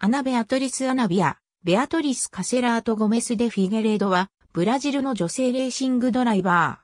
アナベアトリス・アナビア、ベアトリス・カセラート・ゴメス・デ・フィゲレードは、ブラジルの女性レーシングドライバ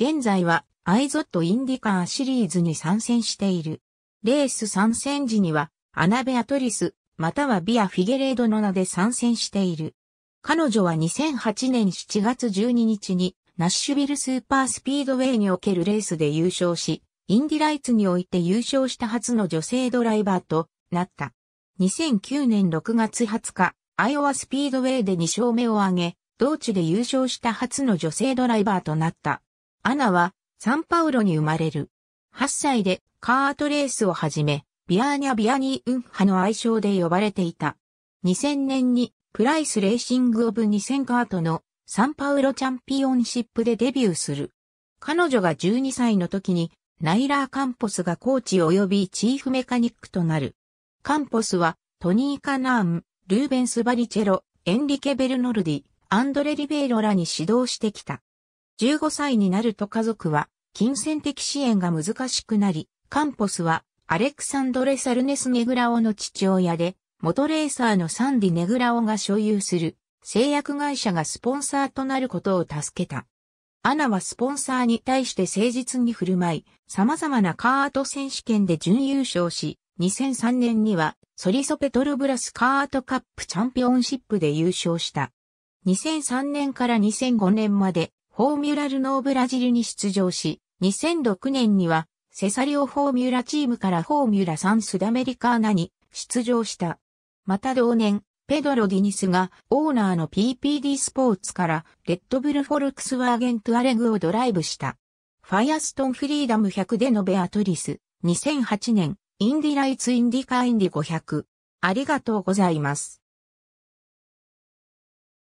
ー。現在は、アイゾット・インディカーシリーズに参戦している。レース参戦時には、アナベアトリス、またはビア・フィゲレードの名で参戦している。彼女は2008年7月12日に、ナッシュビルスーパースピードウェイにおけるレースで優勝し、インディライツにおいて優勝した初の女性ドライバーとなった。2009年6月20日、アイオワスピードウェイで2勝目を挙げ、同地で優勝した初の女性ドライバーとなった。アナは、サンパウロに生まれる。8歳でカートレースをはじめ、ビアーニャ・ビアニー・ウンハの愛称で呼ばれていた。2000年にプライスレーシング・オブ2000カートのサンパウロチャンピオンシップでデビューする。彼女が12歳の時にナイラー・カンポスがコーチ及びチーフメカニックとなる。カンポスは、トニー・カナーン、ルーベンス・バリチェロ、エンリケ・ベルノルディ、アンドレ・リベイロらに指導してきた。15歳になると家族は、金銭的支援が難しくなり、カンポスは、アレクサンドレ・サルネス・ネグラオの父親で、元レーサーのサンディ・ネグラオが所有する製薬会社がスポンサーとなることを助けた。アナはスポンサーに対して誠実に振る舞い、様々なカート選手権で準優勝し、2003年にはソリソペトルブラスカートカップチャンピオンシップで優勝した。2003年から2005年までフォーミュラルノーブラジルに出場し、2006年にはセサリオフォーミュラチームからフォーミュラ3スダメリカーナに出場した。また同年、ペドロ・ディニスがオーナーの PPD スポーツからレッドブル・フォルクスワーゲン・トアレグをドライブした。ファイアストン・フリーダム100でのベアトリス、2008年、インディライツインディカインディ500。ありがとうございます。